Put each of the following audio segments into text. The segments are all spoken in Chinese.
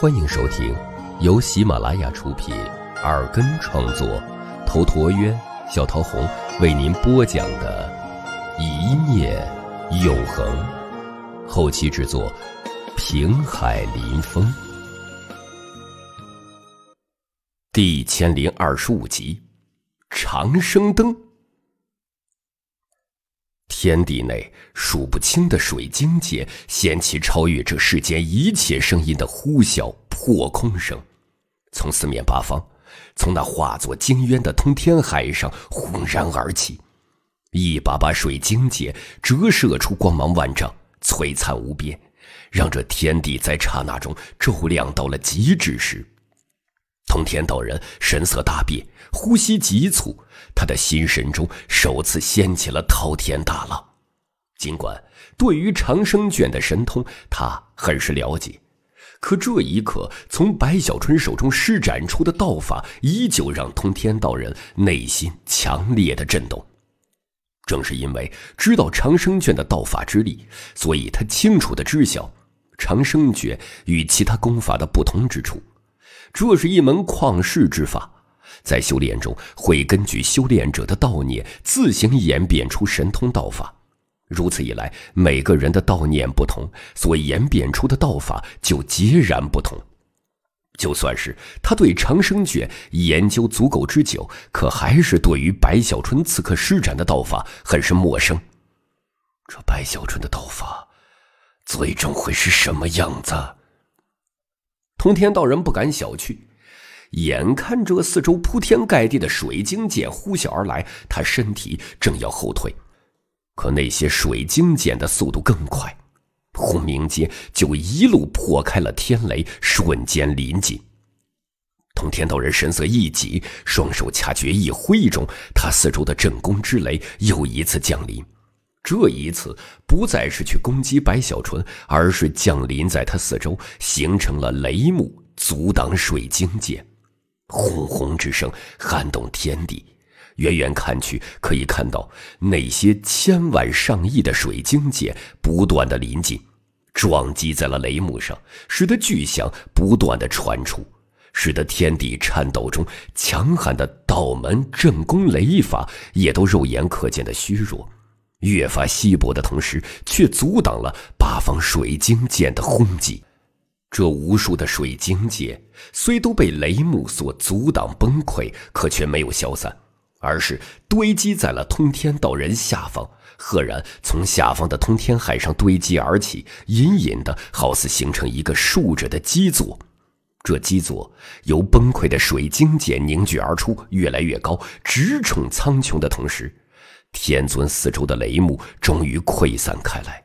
欢迎收听，由喜马拉雅出品，耳根创作，头陀渊、小桃红为您播讲的《一念永恒》，后期制作平海林风，第一千零二十五集《长生灯》。天地内数不清的水晶界掀起超越这世间一切声音的呼啸破空声，从四面八方，从那化作惊渊的通天海上轰然而起，一把把水晶界折射出光芒万丈、璀璨无边，让这天地在刹那中骤亮到了极致时。通天道人神色大变，呼吸急促，他的心神中首次掀起了滔天大浪。尽管对于长生卷的神通，他很是了解，可这一刻从白小春手中施展出的道法，依旧让通天道人内心强烈的震动。正是因为知道长生卷的道法之力，所以他清楚的知晓长生卷与其他功法的不同之处。这是一门旷世之法，在修炼中会根据修炼者的道念自行演变出神通道法。如此一来，每个人的道念不同，所演变出的道法就截然不同。就算是他对长生诀研究足够之久，可还是对于白小春此刻施展的道法很是陌生。这白小春的道法，最终会是什么样子？通天道人不敢小觑，眼看着四周铺天盖地的水晶剑呼啸而来，他身体正要后退，可那些水晶剑的速度更快，轰鸣间就一路破开了天雷，瞬间临近。通天道人神色一紧，双手掐诀一挥中，他四周的阵宫之雷又一次降临。这一次不再是去攻击白小纯，而是降临在他四周，形成了雷幕，阻挡水晶界。轰轰之声撼动天地，远远看去可以看到那些千万上亿的水晶界不断的临近，撞击在了雷幕上，使得巨响不断的传出，使得天地颤抖中，强悍的道门正功雷法也都肉眼可见的虚弱。越发稀薄的同时，却阻挡了八方水晶剑的轰击。这无数的水晶剑虽都被雷木所阻挡崩溃，可却没有消散，而是堆积在了通天道人下方，赫然从下方的通天海上堆积而起，隐隐的好似形成一个竖着的基座。这基座由崩溃的水晶剑凝聚而出，越来越高，直冲苍穹的同时。天尊四周的雷幕终于溃散开来，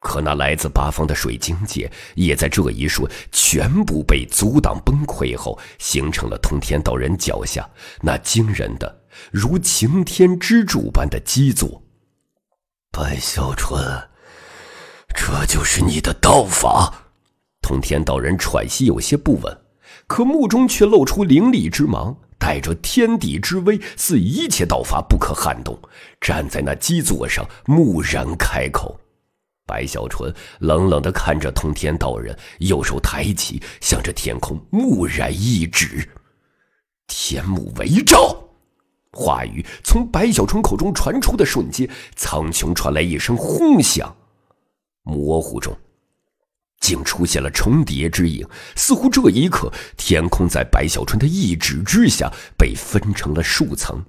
可那来自八方的水晶界也在这一瞬全部被阻挡崩溃后，形成了通天道人脚下那惊人的如擎天之柱般的基座。白小纯，这就是你的道法？通天道人喘息有些不稳，可目中却露出凌厉之芒。带着天地之威，似一切道法不可撼动，站在那基座上，蓦然开口。白小纯冷冷的看着通天道人，右手抬起，向着天空蓦然一指。天目为昭，话语从白小纯口中传出的瞬间，苍穹传来一声轰响，模糊中。竟出现了重叠之影，似乎这一刻，天空在白小春的一指之下被分成了数层，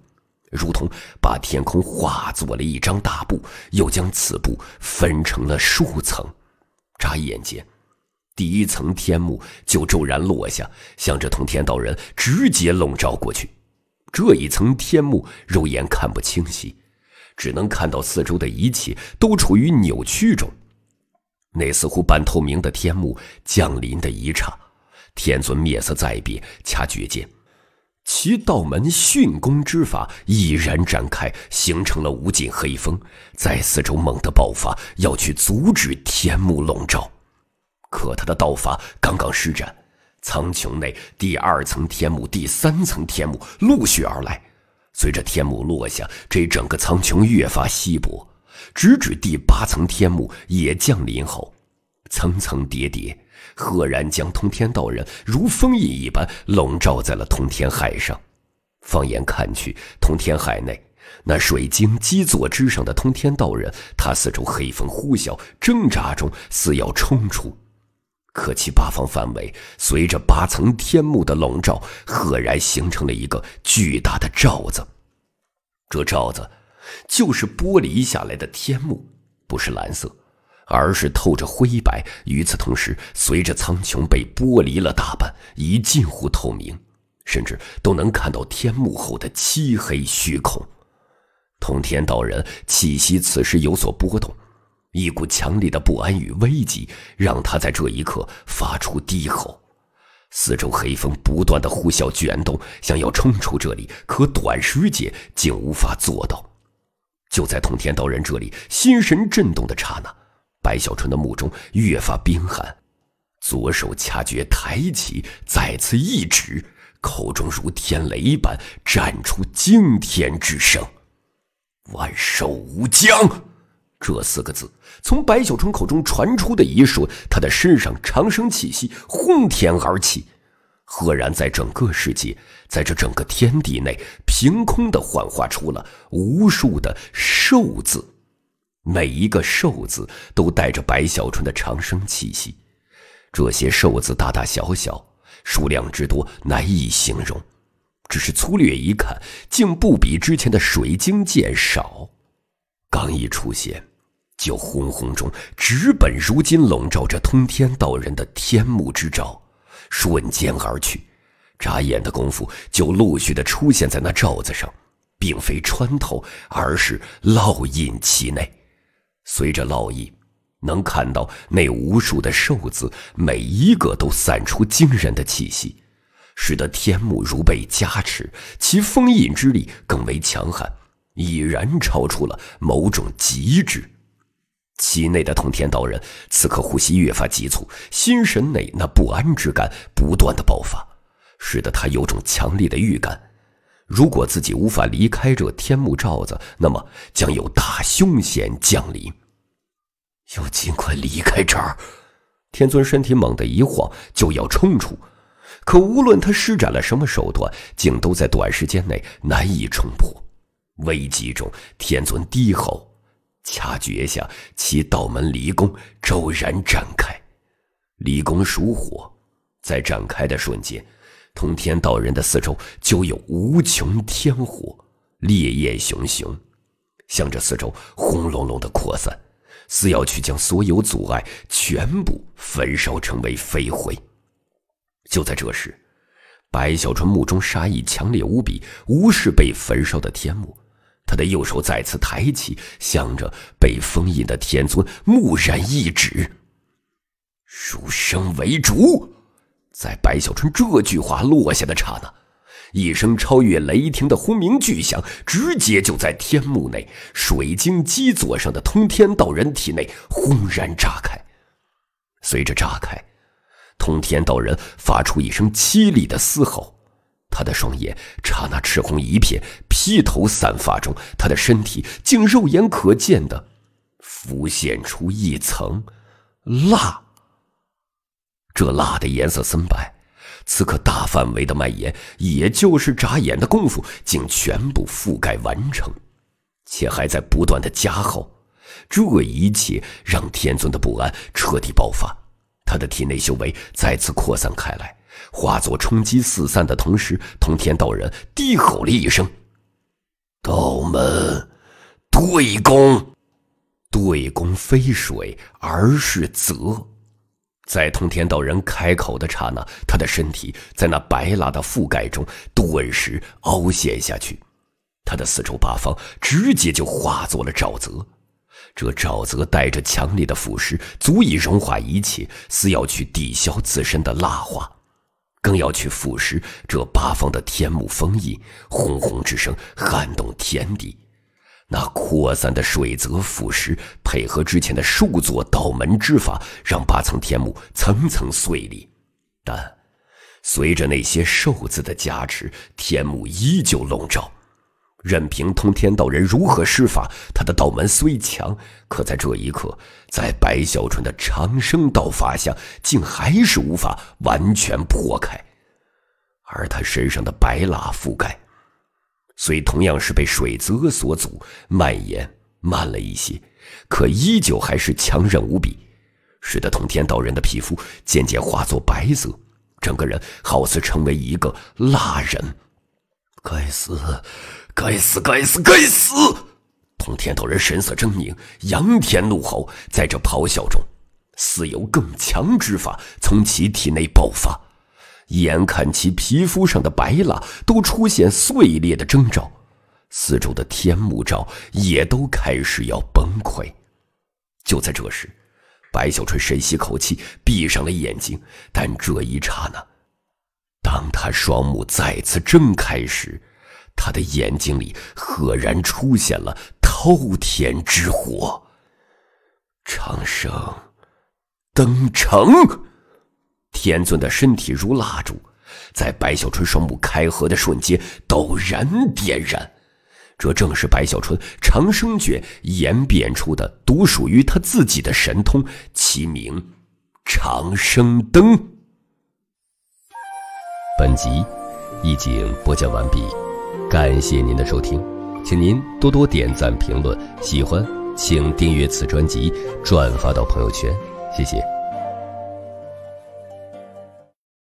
如同把天空化作了一张大布，又将此布分成了数层。眨眼间，第一层天幕就骤然落下，向着通天道人直接笼罩过去。这一层天幕肉眼看不清晰，只能看到四周的一切都处于扭曲中。那似乎半透明的天幕降临的一刹，天尊面色再变，掐诀间，其道门迅攻之法已然展开，形成了无尽黑风，在四周猛地爆发，要去阻止天幕笼罩。可他的道法刚刚施展，苍穹内第二层天幕、第三层天幕陆续而来。随着天幕落下，这整个苍穹越发稀薄。直至第八层天幕也降临后，层层叠叠，赫然将通天道人如封印一般笼罩在了通天海上。放眼看去，通天海内那水晶基座之上的通天道人，他四周黑风呼啸，挣扎中似要冲出，可其八方范围随着八层天幕的笼罩，赫然形成了一个巨大的罩子。这罩子。就是剥离下来的天幕，不是蓝色，而是透着灰白。与此同时，随着苍穹被剥离了大半，已近乎透明，甚至都能看到天幕后的漆黑虚空。通天道人气息此时有所波动，一股强烈的不安与危机让他在这一刻发出低吼。四周黑风不断的呼啸卷动，想要冲出这里，可短时间竟无法做到。就在通天道人这里心神震动的刹那，白小纯的目中越发冰寒，左手掐诀抬起，再次一指，口中如天雷般绽出惊天之声：“万寿无疆。”这四个字从白小纯口中传出的一瞬，他的身上长生气息轰天而起。赫然在整个世界，在这整个天地内，凭空的幻化出了无数的寿字，每一个寿字都带着白小纯的长生气息。这些寿字大大小小，数量之多难以形容，只是粗略一看，竟不比之前的水晶剑少。刚一出现，就轰轰中直奔如今笼罩着通天道人的天幕之罩。瞬间而去，眨眼的功夫就陆续的出现在那罩子上，并非穿透，而是烙印其内。随着烙印，能看到那无数的兽子，每一个都散出惊人的气息，使得天幕如被加持，其封印之力更为强悍，已然超出了某种极致。其内的通天道人此刻呼吸越发急促，心神内那不安之感不断的爆发，使得他有种强烈的预感：如果自己无法离开这天幕罩子，那么将有大凶险降临。要尽快离开这儿！天尊身体猛地一晃，就要冲出，可无论他施展了什么手段，竟都在短时间内难以冲破。危机中，天尊低吼。掐诀下，其道门离宫骤然展开。离宫属火，在展开的瞬间，通天道人的四周就有无穷天火，烈焰熊熊，向着四周轰隆隆的扩散，似要去将所有阻碍全部焚烧成为飞灰。就在这时，白小纯目中杀意强烈无比，无视被焚烧的天幕。他的右手再次抬起，向着被封印的天尊蓦然一指。“书生为主。”在白小春这句话落下的刹那，一声超越雷霆的轰鸣巨响，直接就在天幕内水晶基座上的通天道人体内轰然炸开。随着炸开，通天道人发出一声凄厉的嘶吼。他的双眼刹那赤红一片，披头散发中，他的身体竟肉眼可见的浮现出一层蜡。这蜡的颜色森白，此刻大范围的蔓延，也就是眨眼的功夫，竟全部覆盖完成，且还在不断的加厚。这一切让天尊的不安彻底爆发，他的体内修为再次扩散开来。化作冲击四散的同时，通天道人低吼了一声：“道门，对攻！对攻非水，而是泽。”在通天道人开口的刹那，他的身体在那白蜡的覆盖中顿时凹陷下去，他的四周八方直接就化作了沼泽。这沼泽带着强烈的腐蚀，足以融化一切，似要去抵消自身的蜡化。更要去腐蚀这八方的天幕封印，轰轰之声撼动天地。那扩散的水泽腐蚀，配合之前的数座道门之法，让八层天幕层层碎裂。但随着那些寿字的加持，天幕依旧笼罩。任凭通天道人如何施法，他的道门虽强，可在这一刻，在白小纯的长生道法下，竟还是无法完全破开。而他身上的白蜡覆盖，虽同样是被水泽所阻，蔓延慢了一些，可依旧还是强韧无比，使得通天道人的皮肤渐渐化作白色，整个人好似成为一个蜡人。该死！该死！该死！该死！通天道人神色狰狞，仰天怒吼，在这咆哮中，似有更强之法从其体内爆发。眼看其皮肤上的白蜡都出现碎裂的征兆，四周的天幕罩也都开始要崩溃。就在这时，白小纯深吸口气，闭上了眼睛。但这一刹那，当他双目再次睁开时，他的眼睛里赫然出现了滔天之火，长生灯城！天尊的身体如蜡烛，在白小春双目开合的瞬间，陡然点燃。这正是白小春长生诀演变出的独属于他自己的神通，其名长生灯。本集已经播讲完毕。感谢您的收听，请您多多点赞、评论。喜欢，请订阅此专辑，转发到朋友圈。谢谢。